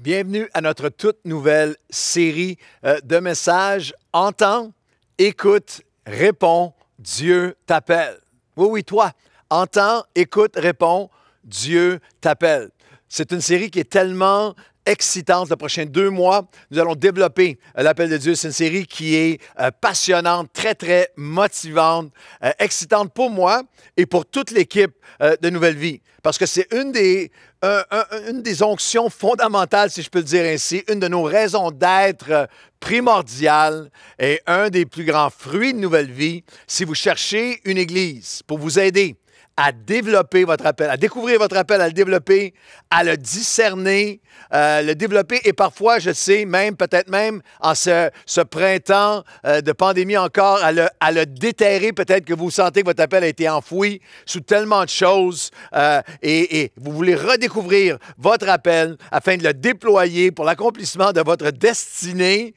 Bienvenue à notre toute nouvelle série euh, de messages Entends, écoute, réponds, Dieu t'appelle. Oui, oui, toi. Entends, écoute, réponds, Dieu t'appelle. C'est une série qui est tellement excitante. Les prochains deux mois, nous allons développer euh, l'appel de Dieu. C'est une série qui est euh, passionnante, très, très motivante, excitante pour moi et pour toute l'équipe de Nouvelle Vie. Parce que c'est une des euh, une des onctions fondamentales, si je peux le dire ainsi, une de nos raisons d'être euh, primordiales et un des plus grands fruits de Nouvelle Vie si vous cherchez une église pour vous aider à développer votre appel, à découvrir votre appel, à le développer, à le discerner, euh, le développer. Et parfois, je sais, même, peut-être même en ce, ce printemps euh, de pandémie encore, à le, à le déterrer. Peut-être que vous sentez que votre appel a été enfoui sous tellement de choses euh, et, et vous voulez redécouvrir votre appel afin de le déployer pour l'accomplissement de votre destinée.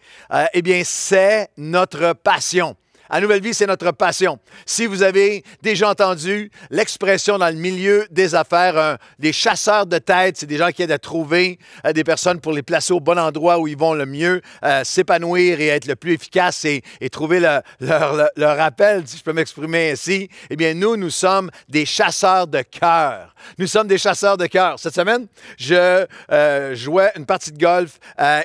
eh bien, c'est notre passion. La Nouvelle Vie, c'est notre passion. Si vous avez déjà entendu l'expression dans le milieu des affaires, des chasseurs de têtes, c'est des gens qui aident à trouver euh, des personnes pour les placer au bon endroit où ils vont le mieux euh, s'épanouir et être le plus efficace et, trouver le, leur, leur, appel, si je peux m'exprimer ainsi. Eh bien, nous, nous sommes des chasseurs de cœur. Nous sommes des chasseurs de cœur. Cette semaine, je euh, jouais une partie de golf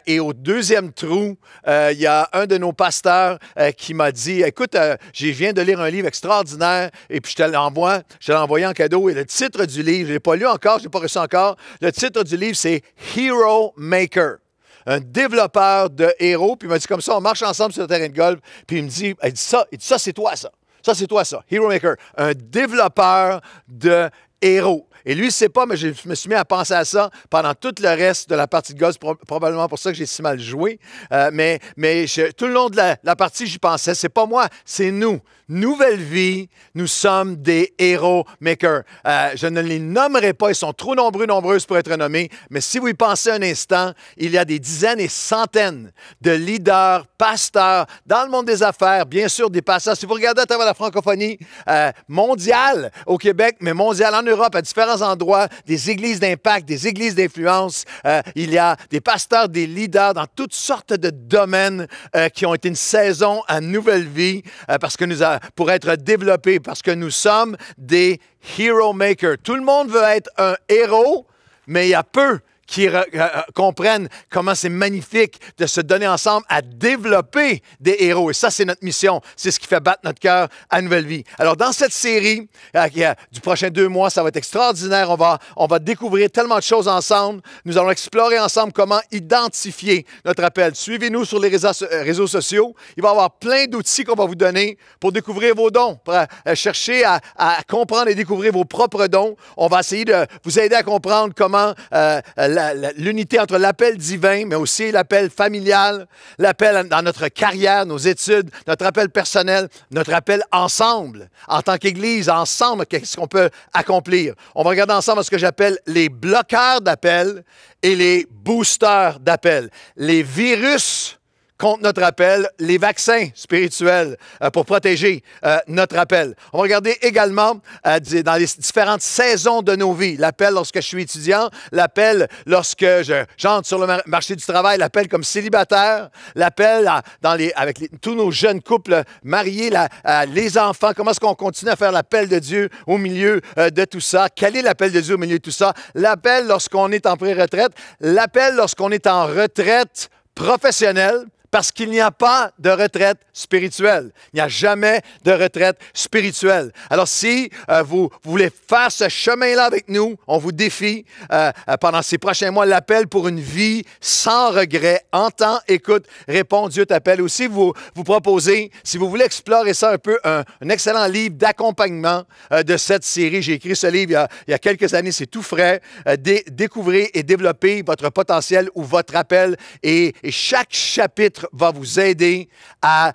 et au deuxième trou, il y a un de nos pasteurs qui m'a dit Écoute, euh, je viens de lire un livre extraordinaire et puis je te l'envoie, je l'ai envoyé en cadeau. Et le titre du livre, je ne l'ai pas lu encore, je l'ai pas reçu encore. Le titre du livre, c'est Hero Maker un développeur de héros. Puis il m'a dit comme ça, on marche ensemble sur le terrain de golf. Puis il me dit, il ça, il dit, ça c'est toi ça. Ça c'est toi ça. Hero Maker, un développeur de héros. Et lui, il sait pas, mais je me suis mis à penser à ça pendant tout le reste de la partie de golf. probablement pour ça que j'ai si mal joué. Euh, mais mais tout le long de la, partie, j'y pensais. C'est pas moi, c'est nous. Nouvelle vie, nous sommes des héros makers. Euh, je ne les nommerai pas, ils sont trop nombreux, nombreuses pour être nommés. Mais si vous y pensez un instant, il y a des dizaines et centaines de leaders, pasteurs dans le monde des affaires, bien sûr des pasteurs. Si vous regardez à travers la francophonie euh, mondiale au Québec, mais mondiale en Europe, à différents endroits, des églises d'impact, des églises d'influence. Euh, il y a des pasteurs, des leaders dans toutes sortes de domaines euh, qui ont été une saison à nouvelle vie euh, parce que nous a, pour être développés, parce que nous sommes des hero makers. Tout le monde veut être un héros, mais il y a peu qui euh, euh, comprennent comment c'est magnifique de se donner ensemble à développer des héros. Et ça, c'est notre mission. C'est ce qui fait battre notre cœur à Nouvelle Vie. Alors, dans cette série euh, du prochain deux mois, ça va être extraordinaire. On va, on va découvrir tellement de choses ensemble. Nous allons explorer ensemble comment identifier notre appel. Suivez-nous sur les réseaux, réseaux, sociaux. Il va y avoir plein d'outils qu'on va vous donner pour découvrir vos dons, pour chercher à, à, comprendre et découvrir vos propres dons. On va essayer de vous aider à comprendre comment l'unité entre l'appel divin, mais aussi l'appel familial, l'appel dans notre carrière, nos études, notre appel personnel, notre appel ensemble, en tant qu'Église, ensemble, qu'est-ce qu'on peut accomplir. On va regarder ensemble ce que j'appelle les bloqueurs d'appel et les boosters d'appel, les virus contre notre appel, les vaccins spirituels euh, pour protéger euh, notre appel. On va regarder également euh, dans les différentes saisons de nos vies, l'appel lorsque je suis étudiant, l'appel lorsque je, j'entre sur le marché du travail, l'appel comme célibataire, l'appel dans les, avec tous nos jeunes couples mariés, les enfants, comment est-ce qu'on continue à faire l'appel de Dieu au milieu de tout ça? Quel est l'appel de Dieu au milieu de tout ça? L'appel lorsqu'on est en pré-retraite, l'appel lorsqu'on est en retraite professionnelle, parce qu'il n'y a pas de retraite spirituelle. Il n'y a jamais de retraite spirituelle. Alors si euh, vous, voulez faire ce chemin-là avec nous, on vous défie euh, euh, pendant ces prochains mois l'appel pour une vie sans regret. Entends, écoute, réponds, Dieu t'appelle. Aussi, vous vous proposez, si vous voulez explorer ça un peu, un, excellent livre d'accompagnement de cette série. J'ai écrit ce livre il y a, quelques années, c'est tout frais. Découvrez et développez votre potentiel ou votre appel. et chaque chapitre va vous aider à,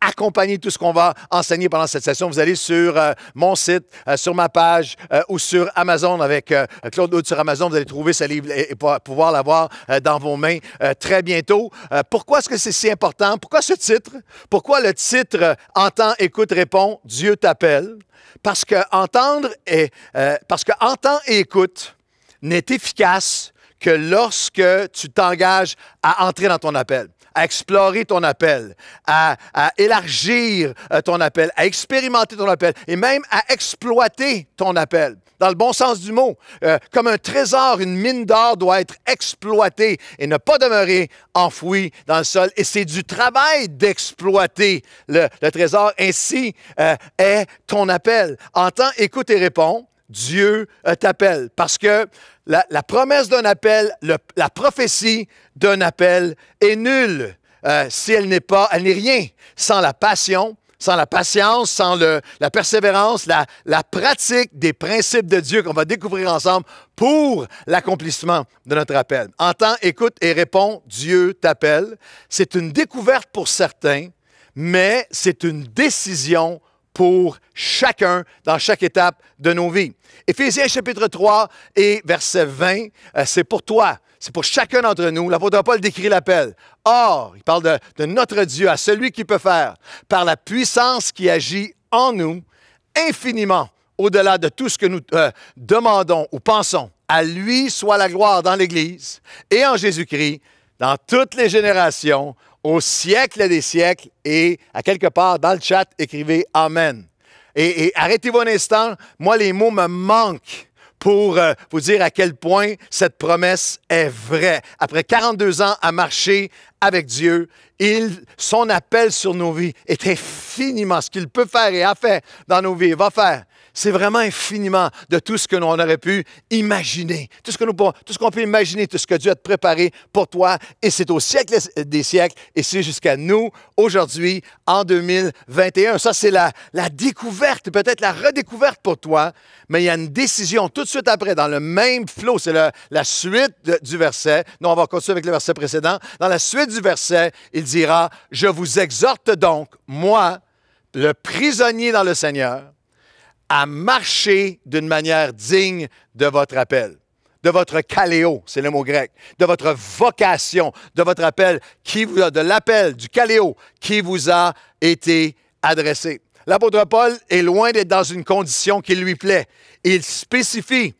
accompagner tout ce qu'on va enseigner pendant cette session. Vous allez sur euh, mon site, euh, sur ma page euh, ou sur Amazon avec Claude Hood sur Amazon. Vous allez trouver ce livre et, pouvoir l'avoir dans vos mains très bientôt. pourquoi est-ce que c'est si important? Pourquoi ce titre? Pourquoi le titre Entends, écoute, répond, Dieu t'appelle? Parce que entendre et, parce que entend et écoute n'est efficace que lorsque tu t'engages à entrer dans ton appel, à explorer ton appel, à, élargir euh, ton appel, à expérimenter ton appel et même à exploiter ton appel dans le bon sens du mot. Euh, comme un trésor, une mine d'or doit être exploitée et ne pas demeurer enfouie dans le sol. Et c'est du travail d'exploiter le, trésor. Ainsi euh, est ton appel. Entends, écoute et réponds. Dieu euh, t'appelle. Parce que la, promesse d'un appel, la prophétie d'un appel est nulle euh, si elle n'est pas, elle n'est rien sans la passion, sans la patience, sans la persévérance, la, la, pratique des principes de Dieu qu'on va découvrir ensemble pour l'accomplissement de notre appel. Entends, écoute et réponds, Dieu t'appelle. C'est une découverte pour certains, mais c'est une décision pour chacun dans chaque étape de nos vies. Éphésiens chapitre 3 et verset 20, euh, c'est pour toi, c'est pour chacun d'entre nous. L'apôtre Paul décrit l'appel. Or, il parle de, notre Dieu, à celui qui peut faire, par la puissance qui agit en nous, infiniment au-delà de tout ce que nous euh, demandons ou pensons. À lui soit la gloire dans l'Église et en Jésus-Christ, dans toutes les générations, au siècle des siècles et à quelque part dans le chat, écrivez Amen. Et, arrêtez-vous un instant, moi les mots me manquent pour euh, vous dire à quel point cette promesse est vraie. Après 42 ans à marcher avec Dieu, il, son appel sur nos vies est infiniment. Ce qu'il peut faire et a fait dans nos vies, va faire c'est vraiment infiniment de tout ce que l'on aurait pu imaginer, tout ce que nous, tout ce qu'on peut imaginer, tout ce que Dieu a préparé pour toi. Et c'est au siècle des siècles, et c'est jusqu'à nous aujourd'hui en 2021. Ça, c'est la, la découverte, peut-être la redécouverte pour toi. Mais il y a une décision tout de suite après, dans le même flot. C'est la suite du verset. Nous, on va continuer avec le verset précédent. Dans la suite du verset, il dira Je vous exhorte donc, moi, le prisonnier dans le Seigneur à marcher d'une manière digne de votre appel, de votre caléo, c'est le mot grec, de votre vocation, de votre appel, qui vous a, de l'appel, du caléo, qui vous a été adressé. L'apôtre Paul est loin d'être dans une condition qui lui plaît. Il spécifie,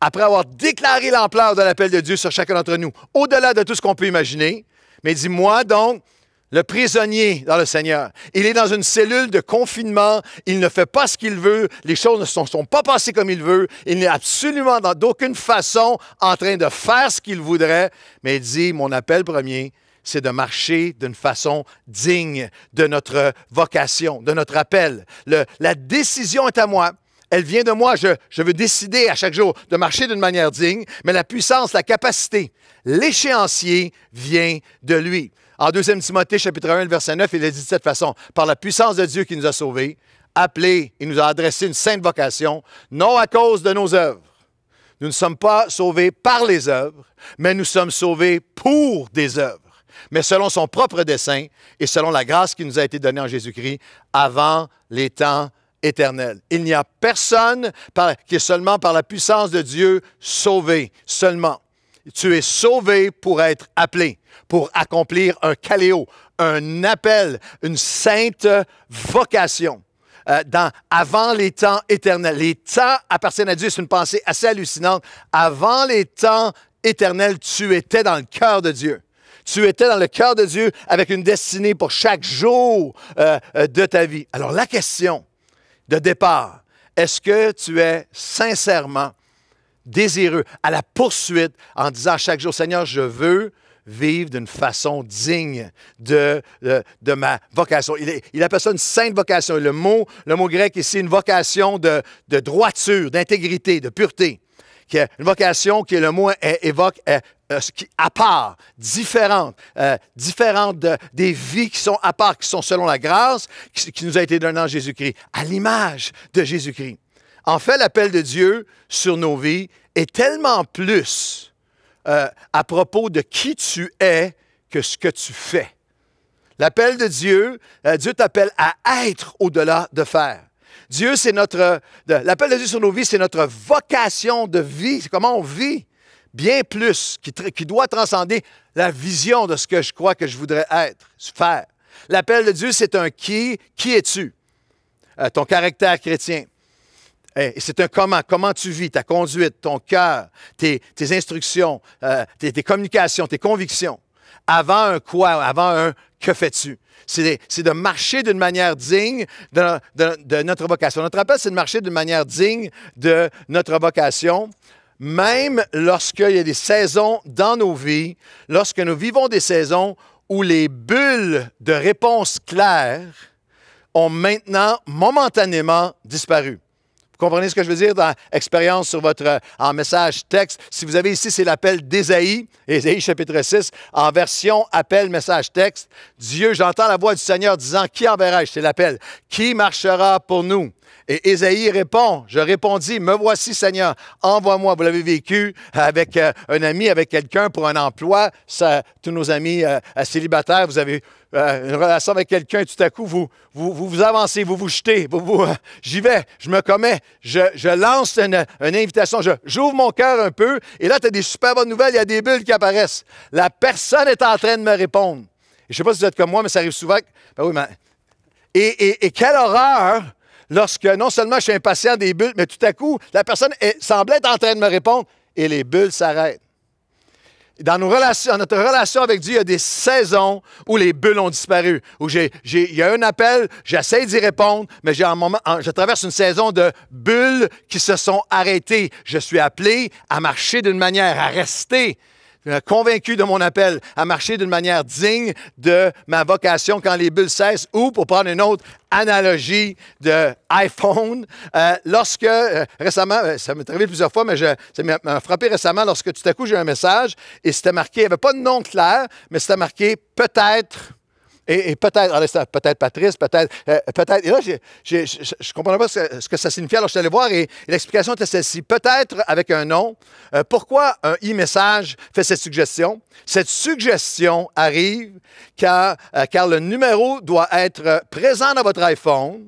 après avoir déclaré l'ampleur de l'appel de Dieu sur chacun d'entre nous, au-delà de tout ce qu'on peut imaginer, mais dis-moi donc, le prisonnier dans le Seigneur. Il est dans une cellule de confinement, il ne fait pas ce qu'il veut, les choses ne sont, sont, pas passées comme il veut, il n'est absolument d'aucune façon en train de faire ce qu'il voudrait, mais il dit, mon appel premier, c'est de marcher d'une façon digne de notre vocation, de notre appel. la décision est à moi. Elle vient de moi. je veux décider à chaque jour de marcher d'une manière digne, mais la puissance, la capacité, l'échéancier vient de lui. En 2 Timothée, chapitre 1, verset 9, il est dit de cette façon Par la puissance de Dieu qui nous a sauvés, appelés, il nous a adressé une sainte vocation, non à cause de nos œuvres. Nous ne sommes pas sauvés par les œuvres, mais nous sommes sauvés pour des œuvres, mais selon son propre dessein et selon la grâce qui nous a été donnée en Jésus-Christ avant les temps éternels. » Il n'y a personne qui est seulement par la puissance de Dieu sauvé, seulement. Tu es sauvé pour être appelé pour accomplir un caléo, un appel, une sainte vocation. Euh, dans Avant les temps éternels. Les temps appartiennent à Dieu, c'est une pensée assez hallucinante. Avant les temps éternels, tu étais dans le cœur de Dieu. Tu étais dans le cœur de Dieu avec une destinée pour chaque jour euh, euh, de ta vie. Alors la question de départ, est-ce que tu es sincèrement désireux à la poursuite en disant chaque jour, Seigneur, je veux vivre d'une façon digne de, de, ma vocation. Il, il, appelle ça une sainte vocation. Le mot, le mot grec ici, une vocation de, droiture, d'intégrité, de pureté. Une vocation qui, le mot évoque euh, à part, différente, euh, différente des vies qui sont à part, qui sont selon la grâce qui, qui nous a été donnée en Jésus-Christ, à l'image de Jésus-Christ. En fait, l'appel de Dieu sur nos vies est tellement plus euh, à propos de qui tu es que ce que tu fais. L'appel de Dieu, euh, Dieu t'appelle à être au-delà de faire. Dieu, c'est notre. L'appel de Dieu sur nos vies, c'est notre vocation de vie. C'est comment on vit. Bien plus, qui, doit transcender la vision de ce que je crois que je voudrais être, faire. L'appel de Dieu, c'est un qui. Qui es-tu? Euh, ton caractère chrétien c'est un comment. Comment tu vis, ta conduite, ton cœur, tes, instructions, euh, tes, communications, tes convictions. Avant un quoi, avant un que fais-tu. C'est de marcher d'une manière digne de, notre vocation. Notre appel, c'est de marcher d'une manière digne de notre vocation, même lorsqu'il y a des saisons dans nos vies, lorsque nous vivons des saisons où les bulles de réponses claires ont maintenant momentanément disparu comprenez ce que je veux dire dans expérience sur votre euh, en message texte? Si vous avez ici, c'est l'appel d'Ésaïe, Ésaïe chapitre 6, en version appel message texte. Dieu, j'entends la voix du Seigneur disant, qui enverrai-je? C'est l'appel. Qui marchera pour nous? Et Ésaïe répond, je répondis, me voici Seigneur, envoie-moi. Vous l'avez vécu avec euh, un ami, avec quelqu'un pour un emploi, ça, tous nos amis euh, euh, célibataires, vous avez une relation avec quelqu'un, tout à coup, vous vous, vous, avancez, vous vous jetez, vous, vous j'y vais, je me commets, je, lance une, invitation, j'ouvre mon cœur un peu, et là, tu as des super bonnes nouvelles, il y a des bulles qui apparaissent. La personne est en train de me répondre. je ne sais pas si vous êtes comme moi, mais ça arrive souvent. Ben oui, mais... et, et quelle horreur lorsque non seulement je suis impatient des bulles, mais tout à coup, la personne semblait être en train de me répondre et les bulles s'arrêtent. Dans, nos relations, notre relation avec Dieu, il y a des saisons où les bulles ont disparu, où j'ai, il y a un appel, j'essaie d'y répondre, mais j'ai un moment, je traverse une saison de bulles qui se sont arrêtées. Je suis appelé à marcher d'une manière, à rester euh, convaincu de mon appel à marcher d'une manière digne de ma vocation quand les bulles cessent ou, pour prendre une autre analogie de iPhone, euh, lorsque euh, récemment, ça m'est arrivé plusieurs fois, mais je, ça m'a frappé récemment lorsque tout à coup j'ai un message et c'était marqué, il n'y avait pas de nom clair, mais c'était marqué peut-être et, peut-être, ah, peut-être Patrice, peut-être, euh, peut-être. Et là, je ne comprenais pas ce que, ça signifiait. Alors, je suis allé voir et, l'explication était celle-ci. Peut-être avec un nom. Euh, pourquoi un e-message fait cette suggestion? Cette suggestion arrive car, euh, car le numéro doit être présent dans votre iPhone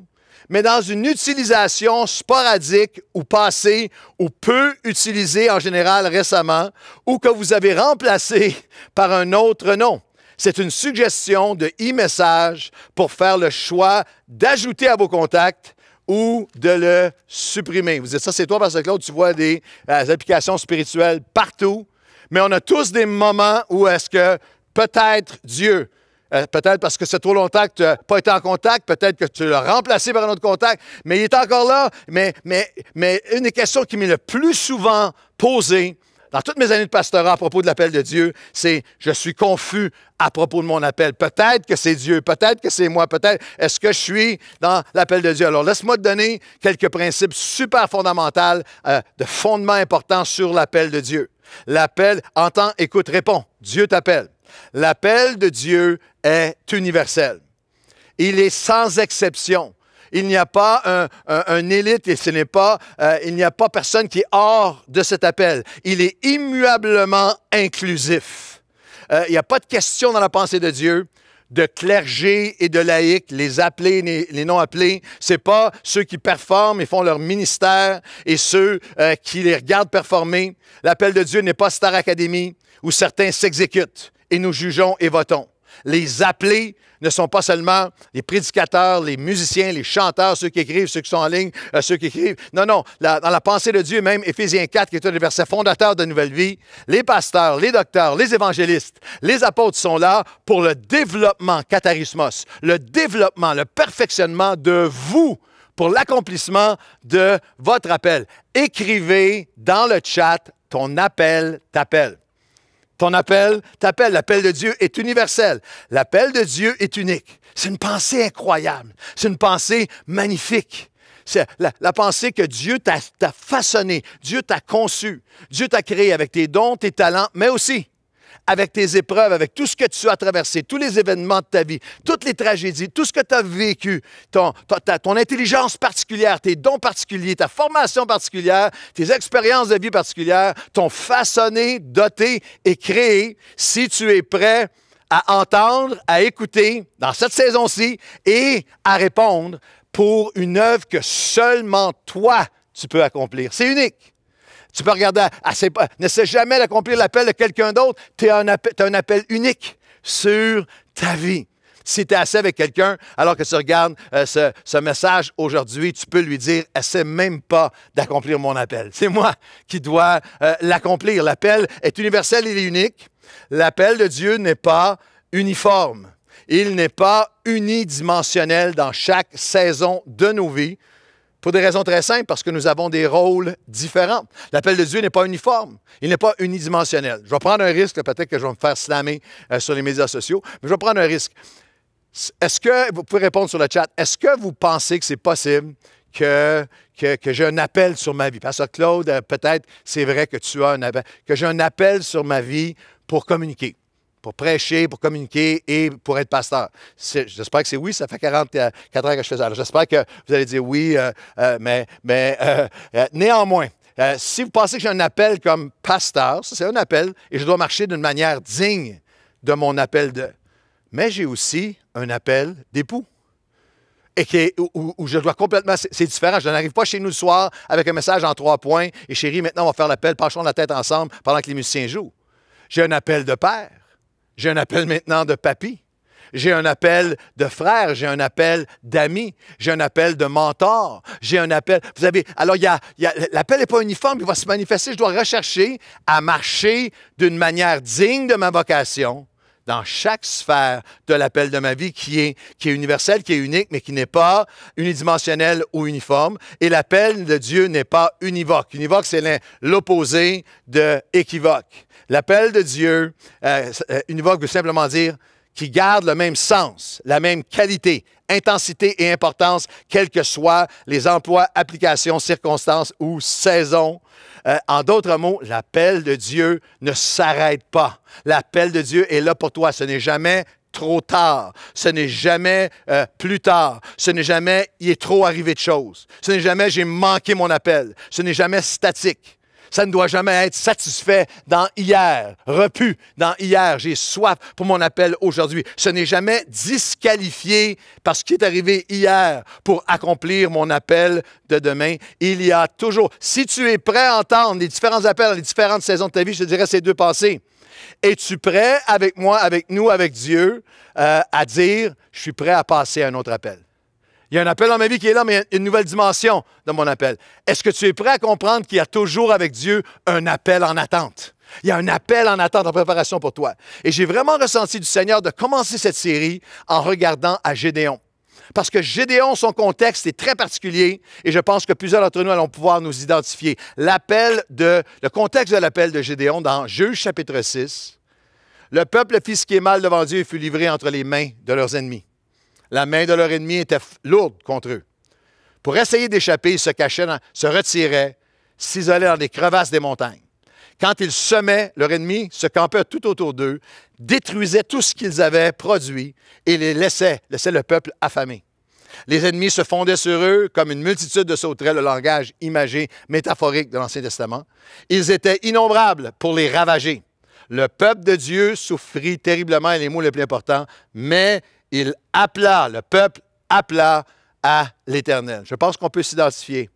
mais dans une utilisation sporadique ou passée ou peu utilisée en général récemment ou que vous avez remplacé par un autre nom. C'est une suggestion de e-message pour faire le choix d'ajouter à vos contacts ou de le supprimer. Vous dites ça, c'est toi, parce que là, tu vois des, euh, applications spirituelles partout. Mais on a tous des moments où est-ce que peut-être Dieu, euh, peut-être parce que c'est trop longtemps que tu n'as pas été en contact, peut-être que tu l'as remplacé par un autre contact, mais il est encore là. Mais, mais, mais une des questions qui m'est le plus souvent posée, dans toutes mes années de pastorat à propos de l'appel de Dieu, c'est je suis confus à propos de mon appel. Peut-être que c'est Dieu, peut-être que c'est moi, peut-être est-ce que je suis dans l'appel de Dieu. Alors laisse-moi te donner quelques principes super fondamentaux euh, de fondement important sur l'appel de Dieu. L'appel, entends, écoute, réponds. Dieu t'appelle. L'appel de Dieu est universel. Il est sans exception. Il n'y a pas un, élite et ce n'est pas, euh, il n'y a pas personne qui est hors de cet appel. Il est immuablement inclusif. Euh, il n'y a pas de question dans la pensée de Dieu de clergé et de laïcs, les appelés, les, les non-appelés. C'est pas ceux qui performent et font leur ministère et ceux euh, qui les regardent performer. L'appel de Dieu n'est pas Star Academy où certains s'exécutent et nous jugeons et votons. Les appelés ne sont pas seulement les prédicateurs, les musiciens, les chanteurs, ceux qui écrivent, ceux qui sont en ligne, euh, ceux qui écrivent. Non, non, dans la pensée de Dieu, même Éphésiens 4, qui est un des versets fondateurs de Nouvelle Vie, les pasteurs, les docteurs, les évangélistes, les apôtres sont là pour le développement, catharismos, le développement, le perfectionnement de vous pour l'accomplissement de votre appel. Écrivez dans le chat ton appel t'appelle. Ton appel, t'appelles, l'appel de Dieu est universel. L'appel de Dieu est unique. C'est une pensée incroyable. C'est une pensée magnifique. C'est la, pensée que Dieu t'a façonné, Dieu t'a conçu, Dieu t'a créé avec tes dons, tes talents, mais aussi avec tes épreuves, avec tout ce que tu as traversé, tous les événements de ta vie, toutes les tragédies, tout ce que tu as vécu, ton, intelligence particulière, tes dons particuliers, ta formation particulière, tes expériences de vie particulières, t'ont façonné, doté et créé, si tu es prêt à entendre, à écouter dans cette saison-ci et à répondre pour une œuvre que seulement toi, tu peux accomplir. C'est unique. Tu peux regarder, n'essaie jamais d'accomplir l'appel de quelqu'un d'autre. Tu as un, appel unique sur ta vie. Si tu es assez avec quelqu'un, alors que tu regardes euh, ce, message aujourd'hui, tu peux lui dire Essaie même pas d'accomplir mon appel. C'est moi qui dois euh, l'accomplir. L'appel est universel, il est unique. L'appel de Dieu n'est pas uniforme. Il n'est pas unidimensionnel dans chaque saison de nos vies. Pour des raisons très simples, parce que nous avons des rôles différents. L'appel de Dieu n'est pas uniforme, il n'est pas unidimensionnel. Je vais prendre un risque, peut-être que je vais me faire slammer euh, sur les médias sociaux, mais je vais prendre un risque. Est-ce que, vous pouvez répondre sur le chat, est-ce que vous pensez que c'est possible que, que, j'ai un appel sur ma vie? Parce que Claude, euh, peut-être c'est vrai que tu as un appel, que j'ai un appel sur ma vie pour communiquer pour prêcher, pour communiquer et pour être pasteur? J'espère que c'est oui. Ça fait 44 euh, ans que je fais ça. J'espère que vous allez dire oui, euh, euh, mais, mais néanmoins, si vous pensez que j'ai un appel comme pasteur, ça c'est un appel, et je dois marcher d'une manière digne de mon appel de. Mais j'ai aussi un appel d'époux. Et où, où, je dois complètement. C'est différent. Je n'arrive pas chez nous le soir avec un message en trois points. Et chérie, maintenant, on va faire l'appel, penchons la tête ensemble pendant que les musiciens jouent. J'ai un appel de père. J'ai un appel maintenant de papy. J'ai un appel de frère, j'ai un appel d'ami, j'ai un appel de mentor, j'ai un appel. Vous avez. Alors, l'appel n'est pas uniforme, il va se manifester. Je dois rechercher à marcher d'une manière digne de ma vocation dans chaque sphère de l'appel de ma vie qui est, qui est universel, qui est unique, mais qui n'est pas unidimensionnel ou uniforme. Et l'appel de Dieu n'est pas univoque. Univoque, c'est l'opposé de équivoque. L'appel de Dieu euh, euh, une voix veut simplement dire qui garde le même sens, la même qualité, intensité et importance, quels que soient les emplois, applications, circonstances ou saisons. Euh, en d'autres mots, l'appel de Dieu ne s'arrête pas. L'appel de Dieu est là pour toi. Ce n'est jamais trop tard. Ce n'est jamais plus tard. Ce n'est jamais il est trop arrivé de choses. Ce n'est jamais j'ai manqué mon appel. Ce n'est jamais statique. Ça ne doit jamais être satisfait dans hier, repu dans hier. J'ai soif pour mon appel aujourd'hui. Ce n'est jamais disqualifié parce qui est arrivé hier pour accomplir mon appel de demain. Il y a toujours. Si tu es prêt à entendre les différents appels, les différentes saisons de ta vie, je te dirais ces deux passés. Es-tu prêt avec moi, avec nous, avec Dieu, euh, à dire, je suis prêt à passer un autre appel? Il y a un appel dans ma vie qui est là, mais une nouvelle dimension dans mon appel. Est-ce que tu es prêt à comprendre qu'il y a toujours avec Dieu un appel en attente? Il y a un appel en attente, en préparation pour toi. Et j'ai vraiment ressenti du Seigneur de commencer cette série en regardant à Gédéon. Parce que Gédéon, son contexte est très particulier et je pense que plusieurs d'entre nous allons pouvoir nous identifier. L'appel de, le contexte de l'appel de Gédéon dans Juge chapitre 6, le peuple fit qui est mal devant Dieu et fut livré entre les mains de leurs ennemis. La main de leur ennemi était lourde contre eux. Pour essayer d'échapper, ils se cachaient, se retiraient, s'isolaient dans des crevasses des montagnes. Quand ils semaient, leur ennemi se campait tout autour d'eux, détruisait tout ce qu'ils avaient produit et les laissait, laissait le peuple affamé. Les ennemis se fondaient sur eux comme une multitude de sauterelles, le langage imagé, métaphorique de l'Ancien Testament. Ils étaient innombrables pour les ravager. Le peuple de Dieu souffrit terriblement, et les mots les plus importants, mais il appela, le peuple appela à l'Éternel. Je pense qu'on peut s'identifier.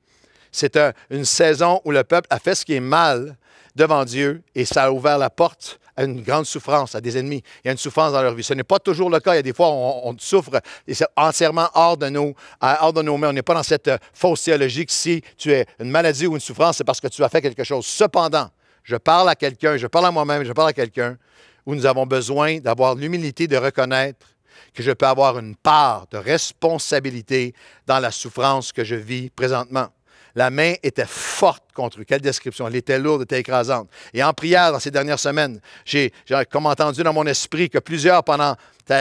C'est une saison où le peuple a fait ce qui est mal devant Dieu et ça a ouvert la porte à une grande souffrance, à des ennemis. Il y a une souffrance dans leur vie. Ce n'est pas toujours le cas. Il y a des fois on, on souffre et c'est entièrement hors de, nos, hors de mains. On n'est pas dans cette euh, fausse théologie que si tu es une maladie ou une souffrance, c'est parce que tu as fait quelque chose. Cependant, je parle à quelqu'un, je parle à moi-même, je parle à quelqu'un où nous avons besoin d'avoir l'humilité de reconnaître que je peux avoir une part de responsabilité dans la souffrance que je vis présentement. La main était forte contre Quelle description. Elle était lourde, elle était écrasante. Et en prière, dans ces dernières semaines, j'ai comme entendu dans mon esprit que plusieurs pendant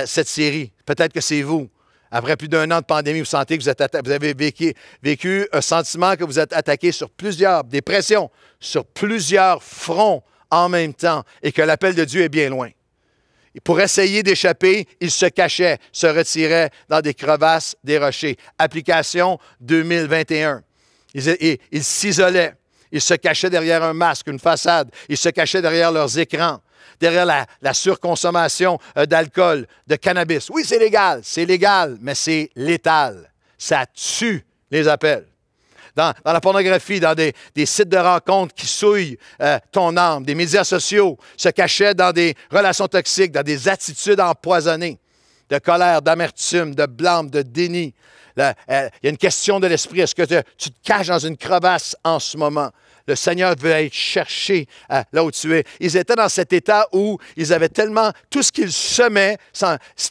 cette série, peut-être que c'est vous, après plus d'un an de pandémie, vous sentez que vous, avez vécu, vécu, un sentiment que vous êtes attaqué sur plusieurs, dépressions, sur plusieurs fronts en même temps, et que l'appel de Dieu est bien loin pour essayer d'échapper, il se cachaient, se retirait dans des crevasses des rochers. Application 2021. Ils s'isolaient. Ils se cachaient derrière un masque, une façade. Ils se cachaient derrière leurs écrans, derrière la surconsommation euh, d'alcool, de cannabis. Oui, c'est légal, c'est légal, mais c'est létal. Ça tue les appels dans, la pornographie, dans des, sites de rencontres qui souillent euh, ton âme, des médias sociaux, se cachaient dans des relations toxiques, dans des attitudes empoisonnées, de colère, d'amertume, de blâme, de déni. Euh, il y a une question de l'esprit. Est-ce que tu te caches dans une crevasse en ce moment? Le Seigneur devait être cherché là où tu es. Ils étaient dans cet état où ils avaient tellement tout ce qu'ils semaient, c'est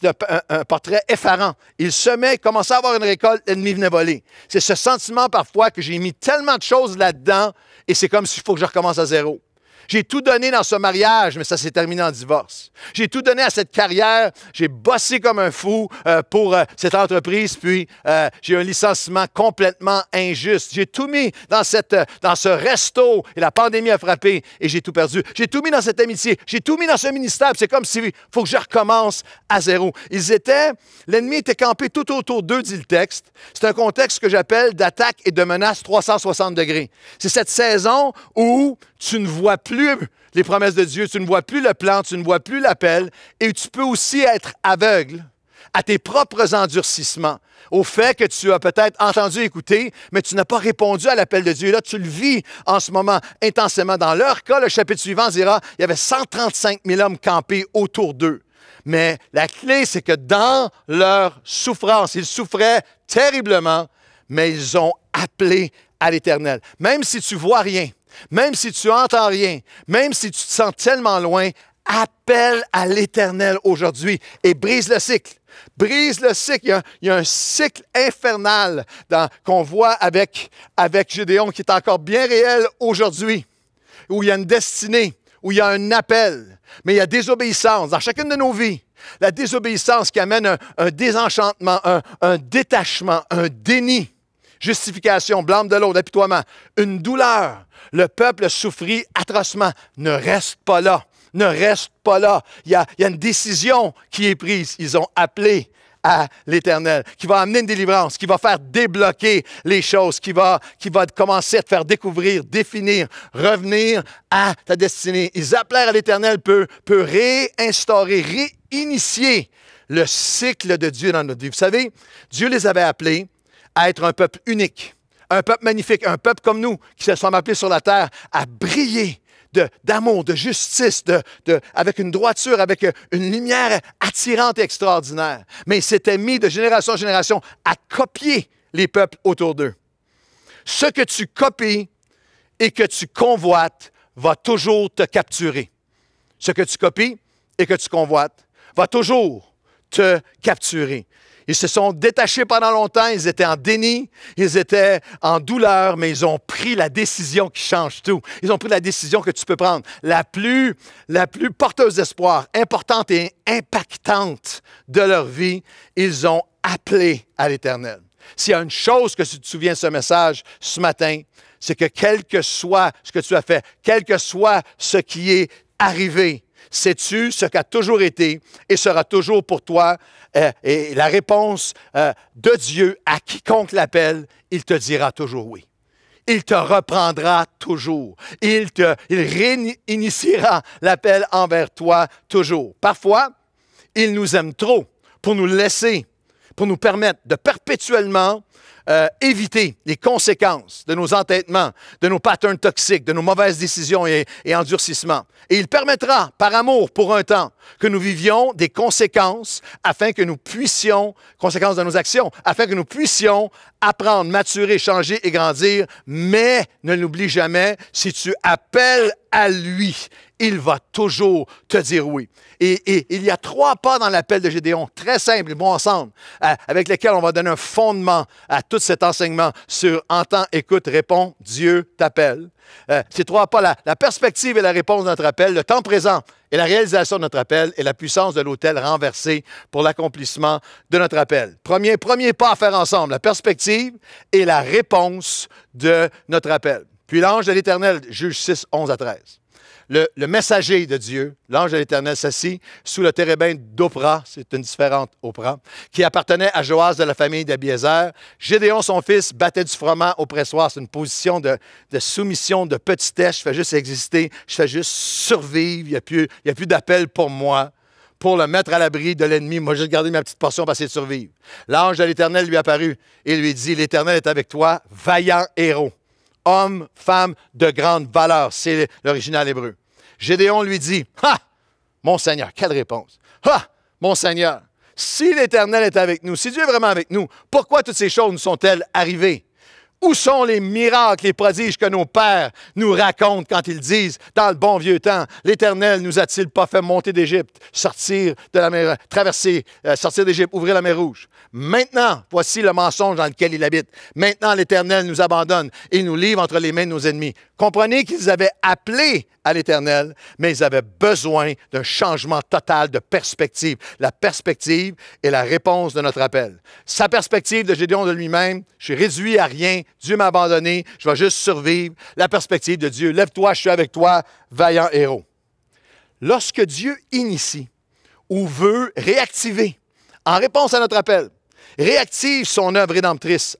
un, un, portrait effarant. Ils semaient, commençaient à avoir une récolte, l'ennemi venait voler. C'est ce sentiment parfois que j'ai mis tellement de choses là-dedans et c'est comme s'il faut que je recommence à zéro. J'ai tout donné dans ce mariage, mais ça s'est terminé en divorce. J'ai tout donné à cette carrière. J'ai bossé comme un fou euh, pour euh, cette entreprise, puis j'ai euh, j'ai un licenciement complètement injuste. J'ai tout mis dans, cette, dans ce resto et la pandémie a frappé et j'ai tout perdu. J'ai tout mis dans cette amitié. J'ai tout mis dans ce ministère. C'est comme s'il faut que je recommence à zéro. Ils étaient, l'ennemi était campé tout autour d'eux, dit le texte. C'est un contexte que j'appelle d'attaque et de menace 360 degrés. C'est cette saison où tu ne vois plus plus les promesses de Dieu, tu ne vois plus le plan, tu ne vois plus l'appel, et tu peux aussi être aveugle à tes propres endurcissements, au fait que tu as peut-être entendu écouter, mais tu n'as pas répondu à l'appel de Dieu. là, tu le vis en ce moment intensément. Dans leur cas, le chapitre suivant dira, il y avait 135 000 hommes campés autour d'eux. Mais la clé, c'est que dans leur souffrance, ils souffraient terriblement, mais ils ont appelé à l'Éternel. Même si tu vois rien, même si tu entends rien, même si tu te sens tellement loin, appelle à l'Éternel aujourd'hui et brise le cycle. Brise le cycle. Il y a, un cycle infernal qu'on voit avec, avec Gédéon qui est encore bien réel aujourd'hui, où il y a une destinée, où il y a un appel, mais il y a désobéissance dans chacune de nos vies. La désobéissance qui amène un, désenchantement, un détachement, un déni justification, blâme de l'autre, apitoiement, une douleur. Le peuple souffrit atrocement. Ne reste pas là. Ne reste pas là. Il y a, une décision qui est prise. Ils ont appelé à l'Éternel, qui va amener une délivrance, qui va faire débloquer les choses, qui va, qui va commencer à te faire découvrir, définir, revenir à ta destinée. Ils appellent à l'Éternel peut, peut réinstaurer, réinitier le cycle de Dieu dans notre vie. Vous savez, Dieu les avait appelés à être un peuple unique, un peuple magnifique, un peuple comme nous qui se sont appelés sur la terre à briller d'amour, de, justice, de, avec une droiture, avec une lumière attirante et extraordinaire. Mais ils s'étaient mis de génération en génération à copier les peuples autour d'eux. Ce que tu copies et que tu convoites va toujours te capturer. Ce que tu copies et que tu convoites va toujours te capturer. Ils se sont détachés pendant longtemps, ils étaient en déni, ils étaient en douleur, mais ils ont pris la décision qui change tout. Ils ont pris la décision que tu peux prendre, la plus, la plus porteuse d'espoir, importante et impactante de leur vie. Ils ont appelé à l'Éternel. S'il y a une chose que tu te souviens de ce message ce matin, c'est que quel que soit ce que tu as fait, quel que soit ce qui est arrivé, Sais-tu ce qu'a toujours été et sera toujours pour toi euh, et la réponse euh, de Dieu à quiconque l'appelle, il te dira toujours oui. Il te reprendra toujours. Il te il réinitiera l'appel envers toi toujours. Parfois, il nous aime trop pour nous laisser, pour nous permettre de perpétuellement euh, éviter les conséquences de nos entêtements, de nos patterns toxiques, de nos mauvaises décisions et, et endurcissements. Et il permettra, par amour, pour un temps, que nous vivions des conséquences afin que nous puissions, conséquences de nos actions, afin que nous puissions apprendre, maturer, changer et grandir, mais ne l'oublie jamais, si tu appelles à lui, il va toujours te dire oui. Et, il y a trois pas dans l'appel de Gédéon, très simples bon ensemble, euh, avec lesquels on va donner un fondement à tout cet enseignement sur entends, écoute, réponds, Dieu t'appelle. Euh, ces trois pas, la, la, perspective et la réponse de notre appel, le temps présent et la réalisation de notre appel et la puissance de l'autel renversé pour l'accomplissement de notre appel. Premier, premier pas à faire ensemble, la perspective et la réponse de notre appel. Puis l'ange de l'Éternel, juge 6, 11 à 13 le, messager de Dieu, l'ange de l'Éternel, s'assit sous le térébin d'Oprah, c'est une différente Oprah, qui appartenait à Joas de la famille d'Abiézer. Gédéon, son fils, battait du froment au pressoir. C'est une position de, soumission, de petitesse. Je fais juste exister, je fais juste survivre. Il n'y a plus, d'appel pour moi pour le mettre à l'abri de l'ennemi. Moi, j'ai gardé ma petite portion pour essayer de survivre. L'ange de l'Éternel lui apparut et lui dit, L'Éternel est avec toi, vaillant héros. Hommes, femme de grande valeur. C'est l'original hébreu. Gédéon lui dit, Ha! Mon Seigneur, quelle réponse? Ha! Mon Seigneur, si l'Éternel est avec nous, si Dieu est vraiment avec nous, pourquoi toutes ces choses nous sont-elles arrivées? Où sont les miracles, les prodiges que nos pères nous racontent quand ils disent, dans le bon vieux temps, l'Éternel nous a-t-il pas fait monter d'Égypte, sortir de la mer, traverser, euh, sortir d'Égypte, ouvrir la mer Rouge? Maintenant, voici le mensonge dans lequel il habite. Maintenant, l'Éternel nous abandonne et nous livre entre les mains de nos ennemis. Comprenez qu'ils avaient appelé à l'Éternel, mais ils avaient besoin d'un changement total de perspective. La perspective est la réponse de notre appel. Sa perspective de Gédéon de lui-même, je suis réduit à rien, Dieu m'a abandonné, je vais juste survivre. La perspective de Dieu, lève-toi, je suis avec toi, vaillant héros. Lorsque Dieu initie ou veut réactiver, en réponse à notre appel, réactive son œuvre rédemptrice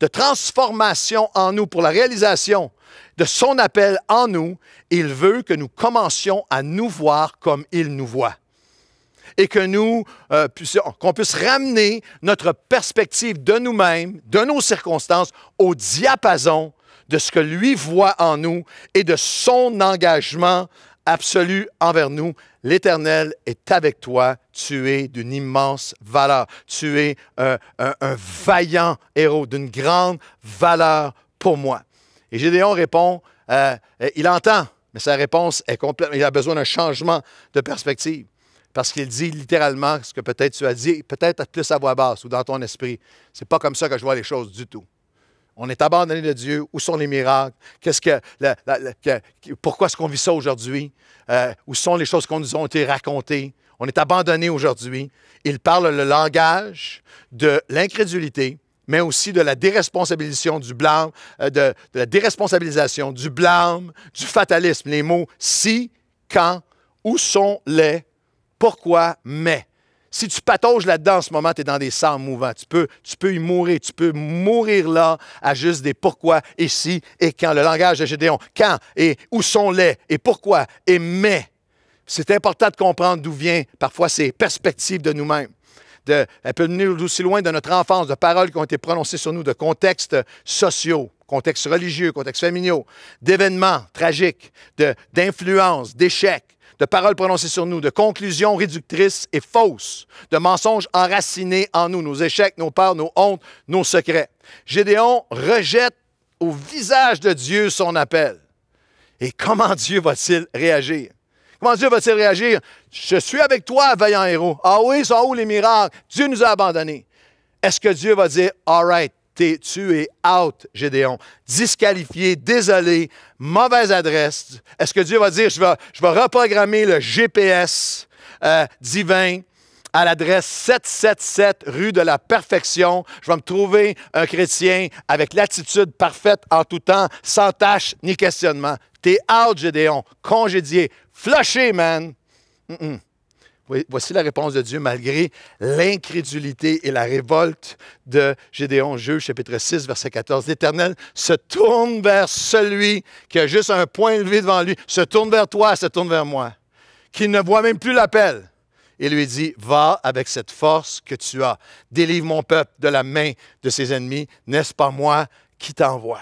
de transformation en nous pour la réalisation de son appel en nous, il veut que nous commencions à nous voir comme il nous voit et que nous, euh, qu'on puisse ramener notre perspective de nous-mêmes, de nos circonstances, au diapason de ce que lui voit en nous et de son engagement absolu envers nous. L'Éternel est avec toi. Tu es d'une immense valeur. Tu es un, vaillant héros, d'une grande valeur pour moi. Et Gédéon répond, euh, il entend, mais sa réponse est complète. Il a besoin d'un changement de perspective parce qu'il dit littéralement ce que peut-être tu as dit, peut-être plus à voix basse ou dans ton esprit. C'est pas comme ça que je vois les choses du tout. On est abandonné de Dieu. Où sont les miracles? Qu'est-ce que, pourquoi est-ce qu'on vit ça aujourd'hui? Euh, où sont les choses qu'on nous ont été racontées? On est abandonné aujourd'hui. Il parle le langage de l'incrédulité, mais aussi de la déresponsabilisation, du blâme, euh, de, la déresponsabilisation, du blâme, du fatalisme. Les mots si, quand, où sont les pourquoi mais? Si tu patauges là-dedans en ce moment, tu es dans des sangs mouvants. Tu peux, tu peux y mourir. Tu peux mourir là à juste des pourquoi ici et quand. Le langage de Gédéon. Quand et où sont les et pourquoi et mais. C'est important de comprendre d'où vient parfois ces perspectives de nous-mêmes. De, elle peut venir aussi loin de notre enfance, de paroles qui ont été prononcées sur nous, de contextes sociaux, contextes religieux, contextes familiaux, d'événements tragiques, d'influences, d'échecs, de paroles prononcées sur nous, de conclusions réductrices et fausses, de mensonges enracinés en nous, nos échecs, nos peurs, nos hontes, nos secrets. Gédéon rejette au visage de Dieu son appel. Et comment Dieu va-t-il réagir? Comment Dieu va-t-il réagir? Je suis avec toi, vaillant héros. Ah oui, ça où les miracles? Dieu nous a abandonnés. Est-ce que Dieu va dire, All right, tu es out, Gédéon. Disqualifié, désolé, mauvaise adresse. Est-ce que Dieu va dire, je vais, je reprogrammer le GPS euh, divin? à l'adresse 777 rue de la Perfection. Je vais me trouver un chrétien avec l'attitude parfaite en tout temps, sans tâche ni questionnement. T'es out, Gédéon. Congédié. Flushé, man. Voici la réponse de Dieu malgré l'incrédulité et la révolte de Gédéon, Juge, chapitre 6, verset 14. L'Éternel se tourne vers celui qui a juste un point élevé devant lui, se tourne vers toi, se tourne vers moi, qui ne voit même plus l'appel et lui dit, va avec cette force que tu as, délivre mon peuple de la main de ses ennemis, n'est-ce pas moi qui t'envoie?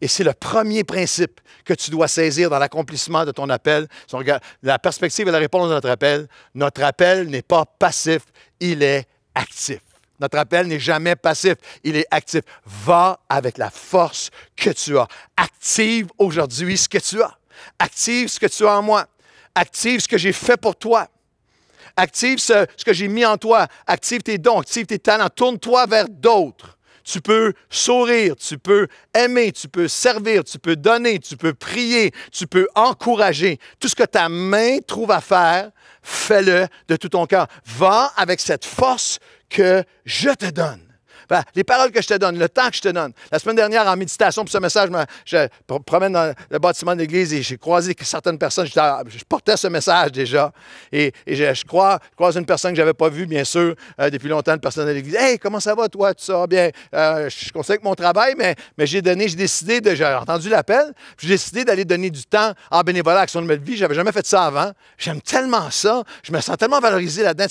Et c'est le premier principe que tu dois saisir dans l'accomplissement de ton appel. La perspective et la réponse de notre appel, notre appel n'est pas passif, il est actif. Notre appel n'est jamais passif, il est actif. Va avec la force que tu as. Active aujourd'hui ce que tu as. Active ce que tu as en moi. Active ce que j'ai fait pour toi. Active ce, que j'ai mis en toi. Active tes dons, active tes talents. Tourne-toi vers d'autres. Tu peux sourire, tu peux aimer, tu peux servir, tu peux donner, tu peux prier, tu peux encourager. Tout ce que ta main trouve à faire, fais-le de tout ton cœur. Va avec cette force que je te donne les paroles que je te donne, le temps que je te donne. La semaine dernière, en méditation, pour ce message, je me promène dans le bâtiment de l'église et j'ai croisé certaines personnes. Je ah, portais ce message déjà. Et, je, crois, une personne que je n'avais pas vue, bien sûr, euh, depuis longtemps, une personne de l'église. Hey, comment ça va, toi? Tout ça? Bien, euh, je conseille mon travail, mais, mais j'ai donné, j'ai décidé de. J'ai entendu l'appel, j'ai décidé d'aller donner du temps en bénévolat à Action de ma Vie. Je n'avais jamais fait ça avant. J'aime tellement ça. Je me sens tellement valorisé là-dedans.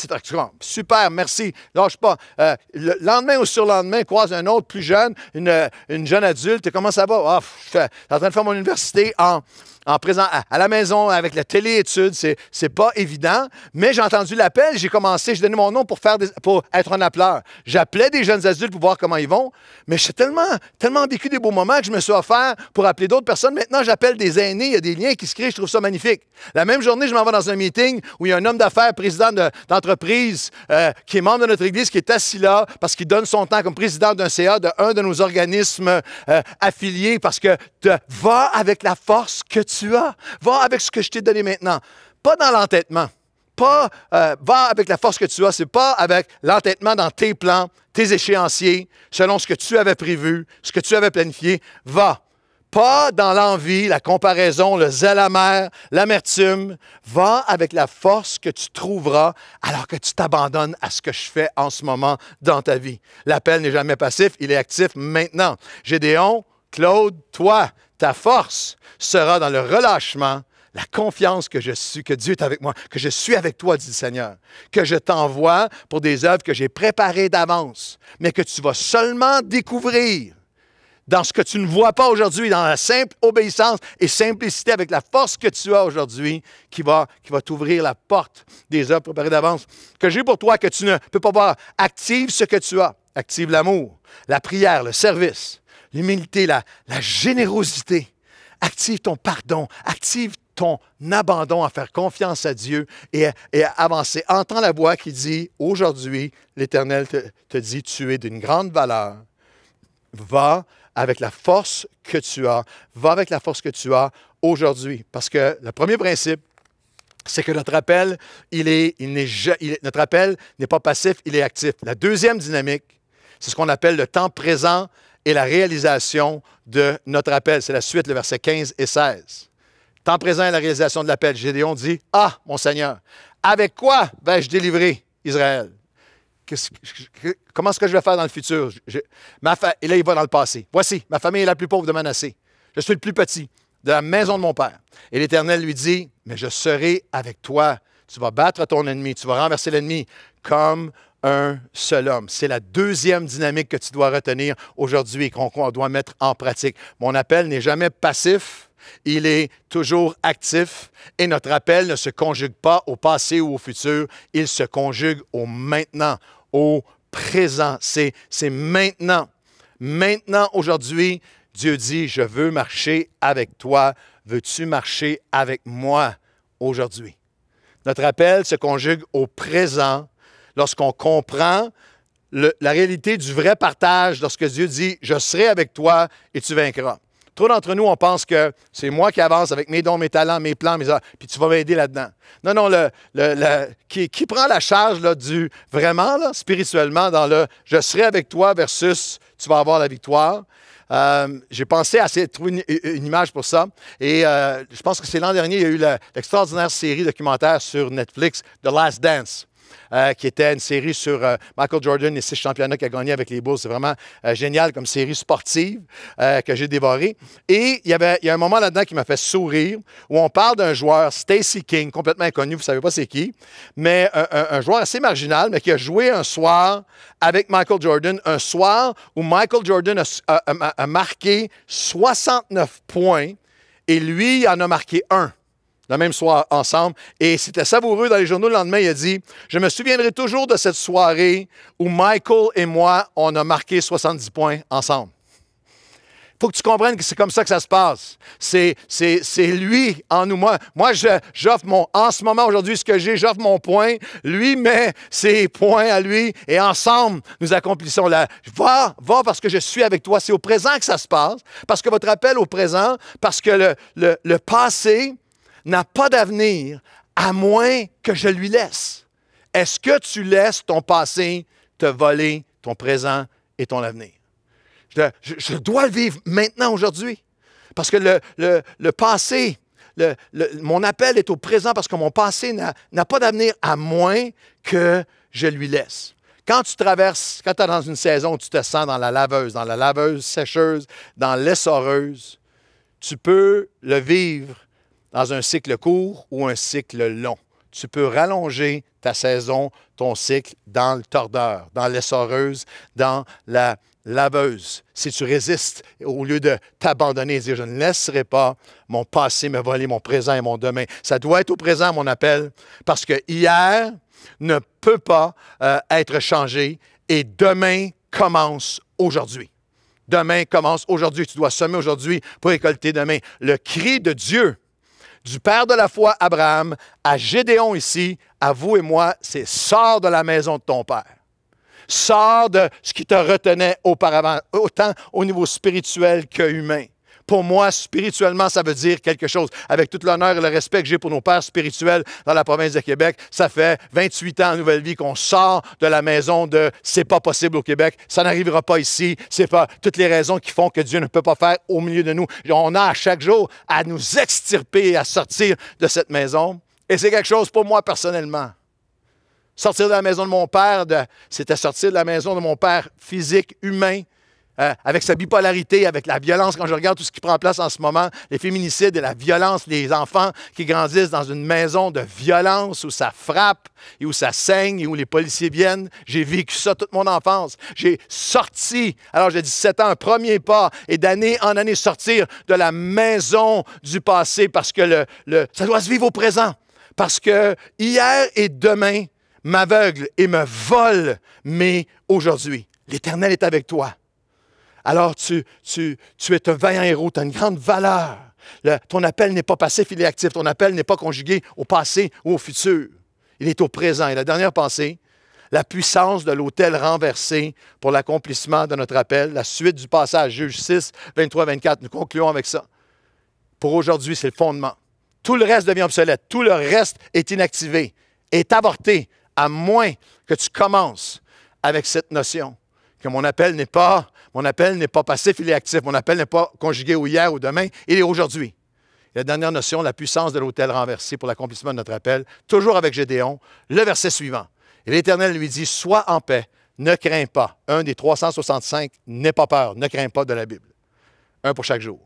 Super, merci. Lâche pas. Euh, le lendemain au sur lendemain, croise un autre plus jeune, une, jeune adulte. Comment ça va? Ah, je suis en train de faire mon université en en présent à, la maison avec la télé-étude. C'est, c'est pas évident. Mais j'ai entendu l'appel, j'ai commencé, j'ai donné mon nom pour, faire pour être un appeleur. J'appelais des jeunes adultes pour voir comment ils vont. Mais j'ai tellement, tellement vécu des beaux moments que je me suis offert pour appeler d'autres personnes. Maintenant, j'appelle des aînés. Il y a des liens qui se créent. Je trouve ça magnifique. La même journée, je m'en vais dans un meeting où il y a un homme d'affaires, président d'entreprise, euh, qui est membre de notre Église, qui est assis là parce qu'il donne son temps comme président d'un CA de un de nos organismes euh, affiliés parce que te, va avec la force que tu Va avec ce que je t'ai donné maintenant. Pas dans l'entêtement. Pas euh, va avec la force que tu as. C'est pas avec l'entêtement dans tes plans, tes échéanciers, selon ce que tu avais prévu, ce que tu avais planifié. Va. Pas dans l'envie, la comparaison, le zèle amer, l'amertume. Va avec la force que tu trouveras alors que tu t'abandonnes à ce que je fais en ce moment dans ta vie. L'appel n'est jamais passif, il est actif maintenant. Gédéon, Claude, toi, ta force sera dans le relâchement, la confiance que je suis, que Dieu est avec moi, que je suis avec toi, dit le Seigneur, que je t'envoie pour des œuvres que j'ai préparées d'avance, mais que tu vas seulement découvrir dans ce que tu ne vois pas aujourd'hui, dans la simple obéissance et simplicité avec la force que tu as aujourd'hui, qui va, qui va t'ouvrir la porte des œuvres préparées d'avance, que j'ai pour toi, que tu ne peux pas voir. Active ce que tu as. Active l'amour, la prière, le service, l'humilité, la, générosité. Active ton pardon, active ton abandon à faire confiance à Dieu et, à avancer. Entends la voix qui dit, aujourd'hui, l'Éternel te, dit, tu es d'une grande valeur. Va avec la force que tu as, va avec la force que tu as aujourd'hui. Parce que le premier principe, c'est que notre appel, il est, il n'est, notre appel n'est pas passif, il est actif. La deuxième dynamique, c'est ce qu'on appelle le temps présent et la réalisation de notre appel. C'est la suite, le verset 15 et 16. Temps présent à la réalisation de l'appel, Gédéon dit Ah, mon Seigneur, avec quoi vais-je délivrer Israël Comment est-ce que je vais faire dans le futur Et là, il va dans le passé. Voici, ma famille est la plus pauvre de Manassé. Je suis le plus petit de la maison de mon père. Et l'Éternel lui dit Mais je serai avec toi. Tu vas battre ton ennemi, tu vas renverser l'ennemi, comme un seul homme. C'est la deuxième dynamique que tu dois retenir aujourd'hui et qu'on doit mettre en pratique. Mon appel n'est jamais passif. Il est toujours actif et notre appel ne se conjugue pas au passé ou au futur, il se conjugue au maintenant, au présent. C'est maintenant. Maintenant, aujourd'hui, Dieu dit, je veux marcher avec toi. Veux-tu marcher avec moi aujourd'hui? Notre appel se conjugue au présent lorsqu'on comprend la réalité du vrai partage, lorsque Dieu dit Je serai avec toi et tu vaincras. Trop d'entre nous, on pense que c'est moi qui avance avec mes dons, mes talents, mes plans, mes puis tu vas m'aider là-dedans. Non, non, qui, prend la charge là, du vraiment, spirituellement, dans le je serai avec toi versus tu vas avoir la victoire. Euh, j'ai pensé à trouver une, une, image pour ça. Et euh, je pense que c'est l'an dernier, il y a eu l'extraordinaire série documentaire sur Netflix, The Last Dance. Euh, qui était une série sur euh, Michael Jordan et ses championnats qu'il a gagné avec les Bulls. C'est vraiment euh, génial comme série sportive que j'ai dévorée. Et il y, avait, il y a un moment là-dedans qui m'a fait sourire, où on parle d'un joueur, Stacy King, complètement inconnu, vous ne savez pas c'est qui, mais un, joueur assez marginal, mais qui a joué un soir avec Michael Jordan, un soir où Michael Jordan a, marqué 69 points et lui en a marqué un la même soir ensemble. Et c'était savoureux. Dans les journaux, le lendemain, il a dit Je me souviendrai toujours de cette soirée où Michael et moi, on a marqué 70 points ensemble. Il faut que tu comprennes que c'est comme ça que ça se passe. C'est, c'est, lui en nous. Moi, moi je, j'offre mon. En ce moment, aujourd'hui, ce que j'ai, j'offre mon point. Lui met ses points à lui et ensemble, nous accomplissons la. Va, va parce que je suis avec toi. C'est au présent que ça se passe. Parce que votre appel au présent, parce que le passé n'a pas d'avenir à moins que je lui laisse. Est-ce que tu laisses ton passé te voler ton présent et ton avenir? Je, dois le vivre maintenant, aujourd'hui. Parce que le, passé, mon appel est au présent parce que mon passé n'a pas d'avenir à moins que je lui laisse. Quand tu traverses, quand tu es dans une saison où tu te sens dans la laveuse, dans la laveuse sécheuse, dans l'essoreuse, tu peux le vivre dans un cycle court ou un cycle long. Tu peux rallonger ta saison, ton cycle dans le tordeur, dans l'essoreuse, dans la laveuse. Si tu résistes, au lieu de t'abandonner et dire je ne laisserai pas mon passé me voler mon présent et mon demain, ça doit être au présent mon appel, parce que hier ne peut pas euh, être changé et demain commence aujourd'hui. Demain commence aujourd'hui. Tu dois semer aujourd'hui pour récolter demain. Le cri de Dieu du père de la foi Abraham à Gédéon ici, à vous et moi, c'est sors de la maison de ton père. Sors de ce qui te retenait auparavant, autant au niveau spirituel que humain pour moi, spirituellement, ça veut dire quelque chose. Avec tout l'honneur et le respect que j'ai pour nos pères spirituels dans la province de Québec, ça fait 28 ans en Nouvelle Vie qu'on sort de la maison de c'est pas possible au Québec, ça n'arrivera pas ici, c'est pas toutes les raisons qui font que Dieu ne peut pas faire au milieu de nous. On a à chaque jour à nous extirper, à sortir de cette maison. Et c'est quelque chose pour moi personnellement. Sortir de la maison de mon père, c'était sortir de la maison de mon père physique, humain, euh, avec sa bipolarité, avec la violence, quand je regarde tout ce qui prend place en ce moment, les féminicides et la violence les enfants qui grandissent dans une maison de violence où ça frappe et où ça saigne et où les policiers viennent. J'ai vécu ça toute mon enfance. J'ai sorti, alors j'ai 17 ans, un premier pas et d'année en année sortir de la maison du passé parce que le, ça doit se vivre au présent. Parce que hier et demain, m'aveugle et me volent. mais aujourd'hui, l'Éternel est avec toi alors tu, tu, tu es un vaillant héros, tu as une grande valeur. ton appel n'est pas passif, il est actif. Ton appel n'est pas conjugué au passé ou au futur. Il est au présent. Et la dernière pensée, la puissance de l'autel renversé pour l'accomplissement de notre appel, la suite du passage, Juge 6, 23-24. Nous concluons avec ça. Pour aujourd'hui, c'est le fondement. Tout le reste devient obsolète. Tout le reste est inactivé, est avorté, à moins que tu commences avec cette notion que mon appel n'est pas, mon appel n'est pas passif, il est actif. Mon appel n'est pas conjugué au hier ou demain, il est aujourd'hui. La dernière notion, la puissance de l'autel renversé pour l'accomplissement de notre appel, toujours avec Gédéon, le verset suivant. Et l'Éternel lui dit, sois en paix, ne crains pas. Un des 365, n'aie pas peur, ne crains pas de la Bible. Un pour chaque jour.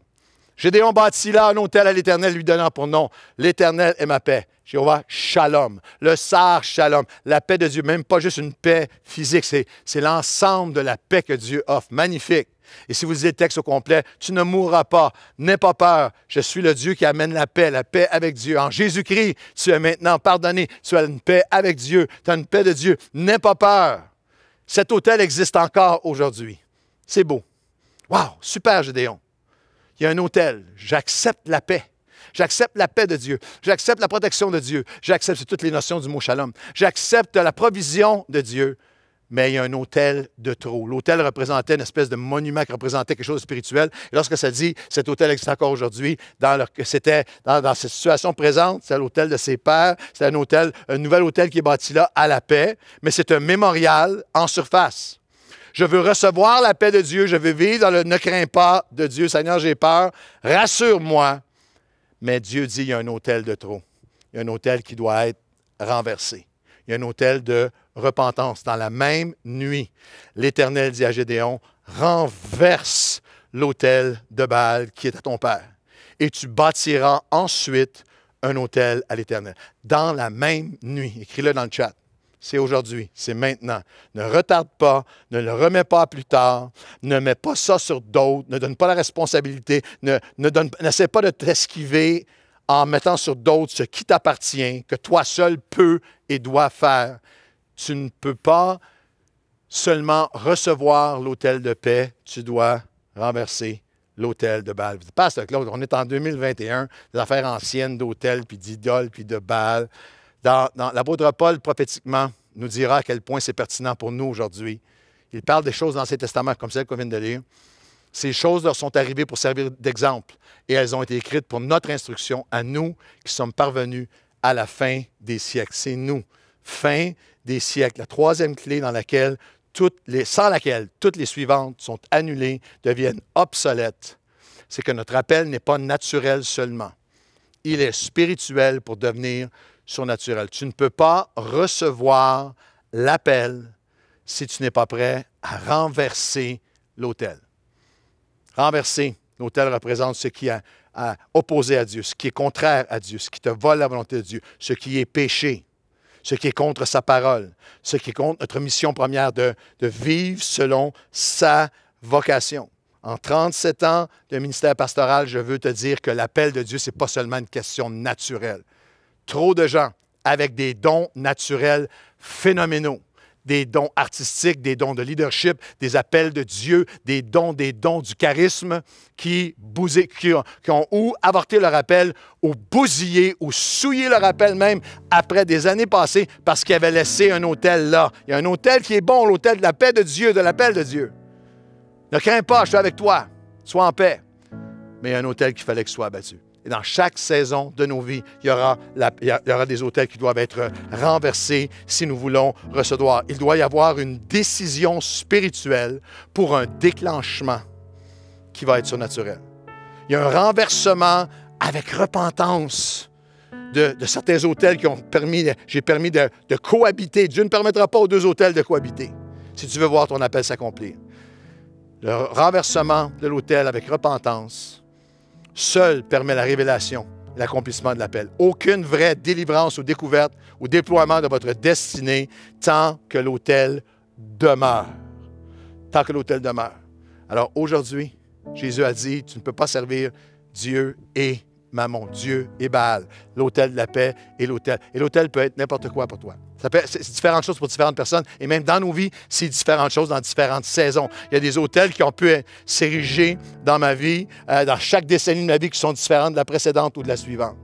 Gédéon bâtit là un hôtel à l'Éternel, lui donnant pour nom L'Éternel est ma paix. Jéhovah, shalom. Le sar, shalom. La paix de Dieu, même pas juste une paix physique, c'est l'ensemble de la paix que Dieu offre. Magnifique. Et si vous lisez le texte au complet, tu ne mourras pas, n'aie pas peur. Je suis le Dieu qui amène la paix, la paix avec Dieu. En Jésus-Christ, tu es maintenant pardonné. Tu as une paix avec Dieu. Tu as une paix de Dieu. N'aie pas peur. Cet hôtel existe encore aujourd'hui. C'est beau. Wow, super, Gédéon il y a un hôtel. J'accepte la paix. J'accepte la paix de Dieu. J'accepte la protection de Dieu. J'accepte toutes les notions du mot shalom. J'accepte la provision de Dieu. Mais il y a un hôtel de trop. L'hôtel représentait une espèce de monument qui représentait quelque chose de spirituel. Et lorsque ça dit cet hôtel existe encore aujourd'hui, dans c'était dans, dans, cette situation présente, c'est l'hôtel de ses pères, c'est un hôtel, un nouvel hôtel qui est bâti là à la paix, mais c'est un mémorial en surface. Je veux recevoir la paix de Dieu. Je veux vivre dans le ne crains pas de Dieu. Seigneur, j'ai peur. Rassure-moi. Mais Dieu dit, il y a un hôtel de trop. Il y a un hôtel qui doit être renversé. Il y a un hôtel de repentance. Dans la même nuit, l'Éternel dit à Gédéon, renverse l'hôtel de Baal qui est à ton père. Et tu bâtiras ensuite un hôtel à l'Éternel. Dans la même nuit. Écris-le dans le chat c'est aujourd'hui, c'est maintenant. Ne retarde pas, ne le remets pas plus tard, ne mets pas ça sur d'autres, ne donne pas la responsabilité, ne, n'essaie pas de t'esquiver en mettant sur d'autres ce qui t'appartient, que toi seul peux et dois faire. Tu ne peux pas seulement recevoir l'autel de paix, tu dois renverser l'hôtel de Baal. Pasteur Claude, on est en 2021, des affaires anciennes d'autel, puis d'idoles, puis de Bâle dans, dans l'apôtre Paul, prophétiquement, nous dira à quel point c'est pertinent pour nous aujourd'hui. Il parle des choses dans l'Ancien Testament, comme celle qu'on vient de lire. Ces choses leur sont arrivées pour servir d'exemple et elles ont été écrites pour notre instruction à nous qui sommes parvenus à la fin des siècles. C'est nous, fin des siècles, la troisième clé dans laquelle toutes les, sans laquelle toutes les suivantes sont annulées, deviennent obsolètes. C'est que notre appel n'est pas naturel seulement. Il est spirituel pour devenir surnaturel. Tu ne peux pas recevoir l'appel si tu n'es pas prêt à renverser l'autel. Renverser l'autel représente ce qui est opposé à Dieu, ce qui est contraire à Dieu, ce qui te vole la volonté de Dieu, ce qui est péché, ce qui est contre sa parole, ce qui est contre notre mission première de, de vivre selon sa vocation. En 37 ans de ministère pastoral, je veux te dire que l'appel de Dieu, ce n'est pas seulement une question naturelle trop de gens avec des dons naturels phénoménaux des dons artistiques, des dons de leadership, des appels de Dieu, des dons, des dons du charisme qui, qui, ont, ou avorté leur appel, ou bousillé, ou souillé leur appel même après des années passées parce qu'ils avaient laissé un hôtel là. Il y a un hôtel qui est bon, l'hôtel de la paix de Dieu, de l'appel de Dieu. Ne crains pas, je suis avec toi. Sois en paix. Mais il y a un hôtel qu'il fallait que soit abattu. Et dans chaque saison de nos vies, il y, aura des hôtels qui doivent être renversés si nous voulons recevoir. Il doit y avoir une décision spirituelle pour un déclenchement qui va être surnaturel. Il y a un renversement avec repentance de, certains hôtels qui ont permis, j'ai permis de, de cohabiter. Dieu ne permettra pas aux deux hôtels de cohabiter si tu veux voir ton appel s'accomplir. Le renversement de l'hôtel avec repentance seul permet la révélation l'accomplissement de l'appel. Aucune vraie délivrance ou découverte ou déploiement de votre destinée tant que l'autel demeure. Tant que l'autel demeure. Alors aujourd'hui, Jésus a dit, tu ne peux pas servir Dieu et Mammon, Dieu et Baal, l'autel de la paix et l'autel. Et l'autel peut être n'importe quoi pour toi. C'est différentes choses pour différentes personnes. Et même dans nos vies, c'est différentes choses dans différentes saisons. Il y a des hôtels qui ont pu euh, s'ériger dans ma vie, euh, dans chaque décennie de ma vie, qui sont différentes de la précédente ou de la suivante.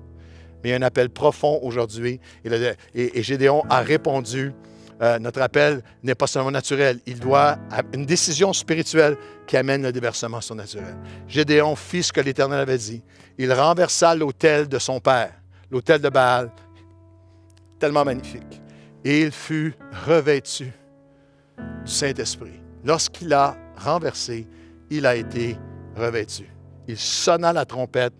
Mais il y a un appel profond aujourd'hui. Et, Gédéon a répondu. Euh, notre appel n'est pas seulement naturel, il doit une décision spirituelle qui amène le déversement surnaturel. Gédéon fit ce que l'Éternel avait dit. Il renversa l'autel de son père, l'autel de Baal. Tellement magnifique et il fut revêtu du Saint-Esprit. Lorsqu'il a renversé, il a été revêtu. Il sonna la trompette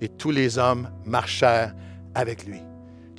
et tous les hommes marchèrent avec lui.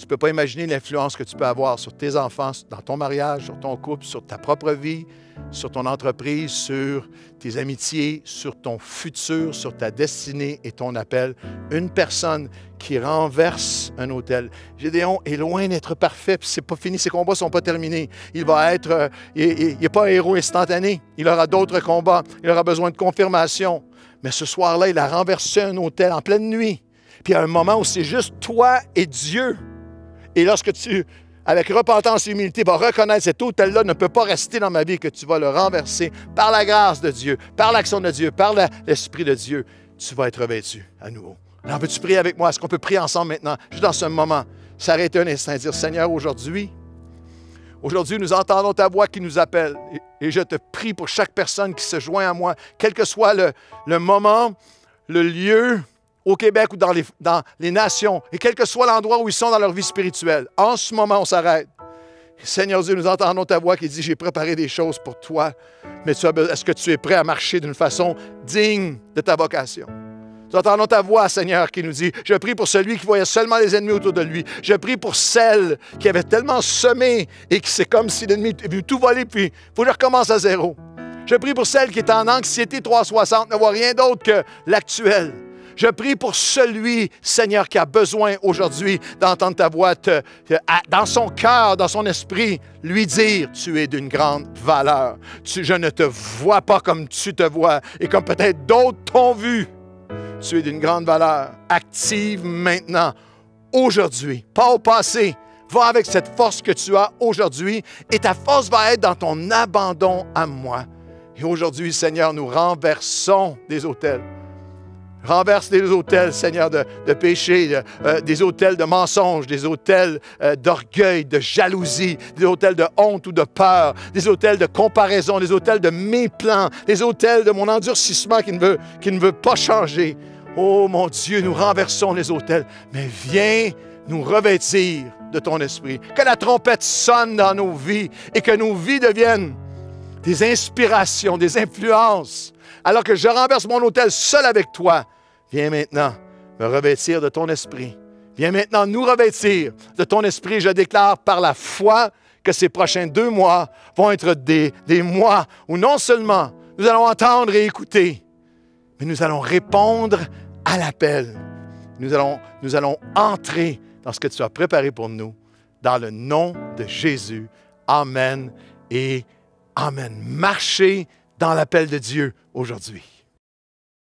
Tu ne peux pas imaginer l'influence que tu peux avoir sur tes enfants, dans ton mariage, sur ton couple, sur ta propre vie, sur ton entreprise, sur tes amitiés, sur ton futur, sur ta destinée et ton appel. Une personne qui renverse un hôtel. Gédéon est loin d'être parfait, c'est pas fini, ses combats sont pas terminés. Il va être, euh, il n'est pas un héros instantané. Il aura d'autres combats, il aura besoin de confirmation. Mais ce soir-là, il a renversé un hôtel en pleine nuit. Puis à un moment où c'est juste toi et Dieu. Et lorsque tu, avec repentance et humilité, vas reconnaître cet hôtel là ne peut pas rester dans ma vie, que tu vas le renverser par la grâce de Dieu, par l'action de Dieu, par l'Esprit de Dieu, tu vas être revêtu à nouveau. Alors, veux-tu prier avec moi? Est-ce qu'on peut prier ensemble maintenant, juste dans ce moment, s'arrêter un instant dire, Seigneur, aujourd'hui, Aujourd'hui, nous entendons ta voix qui nous appelle. Et je te prie pour chaque personne qui se joint à moi, quel que soit le moment, le lieu, au Québec ou dans les, nations, et quel que soit l'endroit où ils sont dans leur vie spirituelle. En ce moment, on s'arrête. Seigneur Dieu, nous entendons ta voix qui dit, j'ai préparé des choses pour toi, mais est-ce que tu es prêt à marcher d'une façon digne de ta vocation? Nous entendons ta voix, Seigneur, qui nous dit, je prie pour celui qui voyait seulement les ennemis autour de lui. Je prie pour celle qui avait tellement semé et qui c'est comme si l'ennemi avait vu tout voler, puis il faut que je recommence à zéro. Je prie pour celle qui est en anxiété 360, ne voit rien d'autre que l'actuel. Je prie pour celui, Seigneur, qui a besoin aujourd'hui d'entendre ta voix dans son cœur, dans son esprit, lui dire, tu es d'une grande valeur. Tu, je ne te vois pas comme tu te vois et comme peut-être d'autres t'ont vu. Tu es d'une grande valeur. Active maintenant, aujourd'hui, pas au passé. Va avec cette force que tu as aujourd'hui et ta force va être dans ton abandon à moi. Et aujourd'hui, Seigneur, nous renversons des hôtels. Renverse les hôtels, Seigneur, de, péché, euh, des hôtels de mensonges, des hôtels euh, d'orgueil, de jalousie, des hôtels de honte ou de peur, des hôtels de comparaison, des hôtels de mes des hôtels de mon endurcissement qui ne veut, qui ne veut pas changer. Oh mon Dieu, nous renversons les hôtels, mais viens nous revêtir de ton esprit. Que la trompette sonne dans nos vies et que nos vies deviennent des inspirations, des influences alors que je renverse mon hôtel seul avec toi. Viens maintenant me revêtir de ton esprit. Viens maintenant nous revêtir de ton esprit. Je déclare par la foi que ces prochains deux mois vont être des, des mois où non seulement nous allons entendre et écouter, mais nous allons répondre à l'appel. Nous allons, nous allons entrer dans ce que tu as préparé pour nous. Dans le nom de Jésus. Amen et Amen. Marchez dans l'appel de Dieu aujourd'hui.